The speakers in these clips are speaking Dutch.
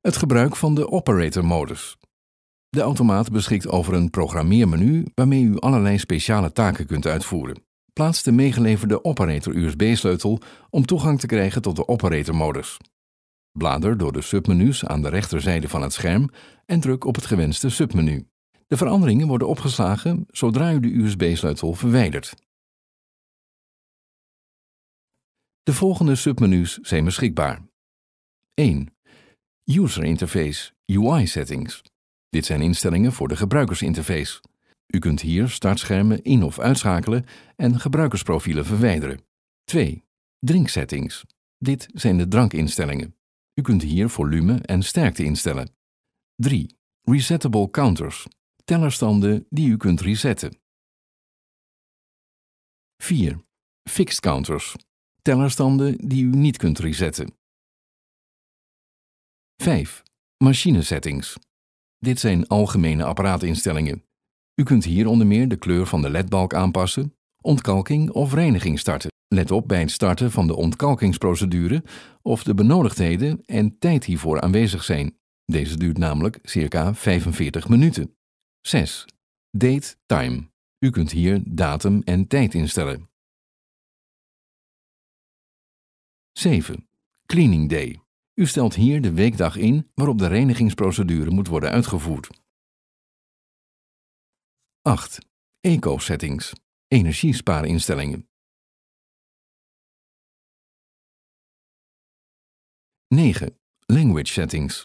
Het gebruik van de operator-modus. De automaat beschikt over een programmeermenu waarmee u allerlei speciale taken kunt uitvoeren. Plaats de meegeleverde operator-USB-sleutel om toegang te krijgen tot de operator-modus. Blader door de submenu's aan de rechterzijde van het scherm en druk op het gewenste submenu. De veranderingen worden opgeslagen zodra u de USB-sleutel verwijdert. De volgende submenu's zijn beschikbaar. 1. User Interface, UI Settings. Dit zijn instellingen voor de gebruikersinterface. U kunt hier startschermen in- of uitschakelen en gebruikersprofielen verwijderen. 2. Drinksettings. Dit zijn de drankinstellingen. U kunt hier volume en sterkte instellen. 3. Resettable counters. Tellerstanden die u kunt resetten. 4. Fixed counters. Tellerstanden die u niet kunt resetten. 5. Machinesettings. Dit zijn algemene apparaatinstellingen. U kunt hier onder meer de kleur van de ledbalk aanpassen, ontkalking of reiniging starten. Let op bij het starten van de ontkalkingsprocedure of de benodigdheden en tijd hiervoor aanwezig zijn. Deze duurt namelijk circa 45 minuten. 6. Date time. U kunt hier datum en tijd instellen. 7. Cleaning day. U stelt hier de weekdag in waarop de reinigingsprocedure moet worden uitgevoerd. 8. Eco-settings. Energiespaarinstellingen. 9. Language settings.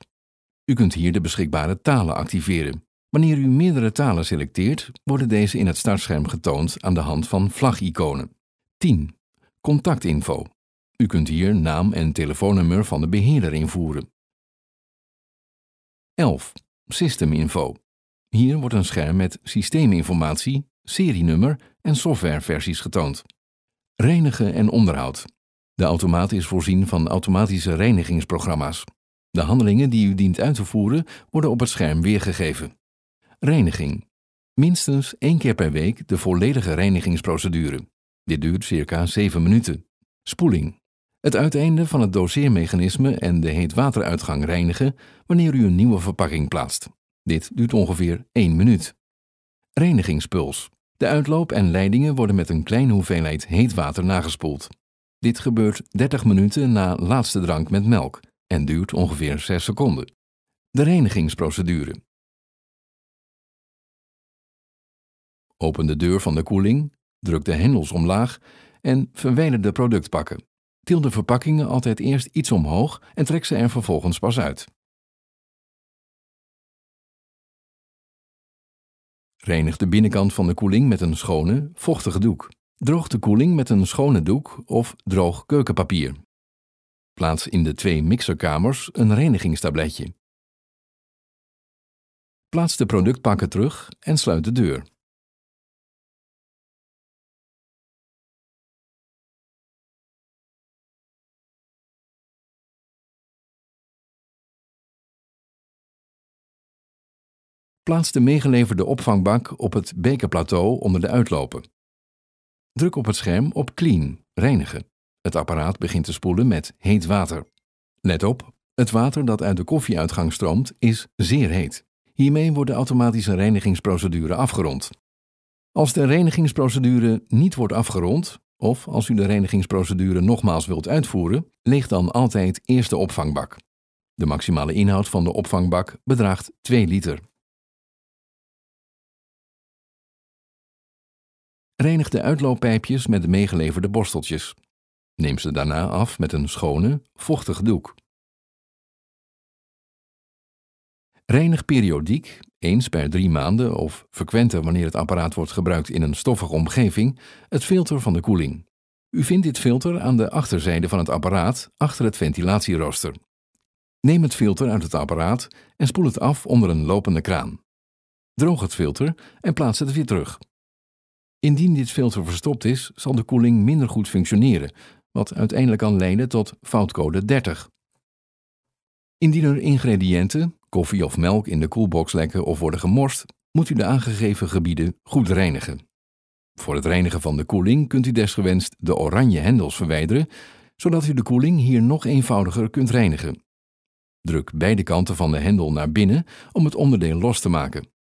U kunt hier de beschikbare talen activeren. Wanneer u meerdere talen selecteert, worden deze in het startscherm getoond aan de hand van vlagiconen. 10. Contactinfo. U kunt hier naam en telefoonnummer van de beheerder invoeren. 11. Systeminfo. Hier wordt een scherm met systeeminformatie, serienummer en softwareversies getoond. Reinigen en onderhoud. De automaat is voorzien van automatische reinigingsprogramma's. De handelingen die u dient uit te voeren worden op het scherm weergegeven. Reiniging. Minstens één keer per week de volledige reinigingsprocedure. Dit duurt circa 7 minuten. Spoeling. Het uiteinde van het doseermechanisme en de heetwateruitgang reinigen wanneer u een nieuwe verpakking plaatst. Dit duurt ongeveer 1 minuut. Reinigingspuls. De uitloop en leidingen worden met een kleine hoeveelheid heet water nagespoeld. Dit gebeurt 30 minuten na laatste drank met melk en duurt ongeveer 6 seconden. De reinigingsprocedure. Open de deur van de koeling, druk de hendels omlaag en verwijder de productpakken til de verpakkingen altijd eerst iets omhoog en trek ze er vervolgens pas uit. Reinig de binnenkant van de koeling met een schone, vochtige doek. Droog de koeling met een schone doek of droog keukenpapier. Plaats in de twee mixerkamers een reinigingstabletje. Plaats de productpakken terug en sluit de deur. Plaats de meegeleverde opvangbak op het bekerplateau onder de uitlopen. Druk op het scherm op Clean, reinigen. Het apparaat begint te spoelen met heet water. Let op, het water dat uit de koffieuitgang stroomt is zeer heet. Hiermee wordt de automatische reinigingsprocedure afgerond. Als de reinigingsprocedure niet wordt afgerond, of als u de reinigingsprocedure nogmaals wilt uitvoeren, leeg dan altijd eerst de opvangbak. De maximale inhoud van de opvangbak bedraagt 2 liter. Reinig de uitlooppijpjes met de meegeleverde borsteltjes. Neem ze daarna af met een schone, vochtige doek. Reinig periodiek, eens per drie maanden of frequenter wanneer het apparaat wordt gebruikt in een stoffige omgeving, het filter van de koeling. U vindt dit filter aan de achterzijde van het apparaat achter het ventilatierooster. Neem het filter uit het apparaat en spoel het af onder een lopende kraan. Droog het filter en plaats het weer terug. Indien dit filter verstopt is, zal de koeling minder goed functioneren, wat uiteindelijk kan leiden tot foutcode 30. Indien er ingrediënten, koffie of melk in de koelbox lekken of worden gemorst, moet u de aangegeven gebieden goed reinigen. Voor het reinigen van de koeling kunt u desgewenst de oranje hendels verwijderen, zodat u de koeling hier nog eenvoudiger kunt reinigen. Druk beide kanten van de hendel naar binnen om het onderdeel los te maken.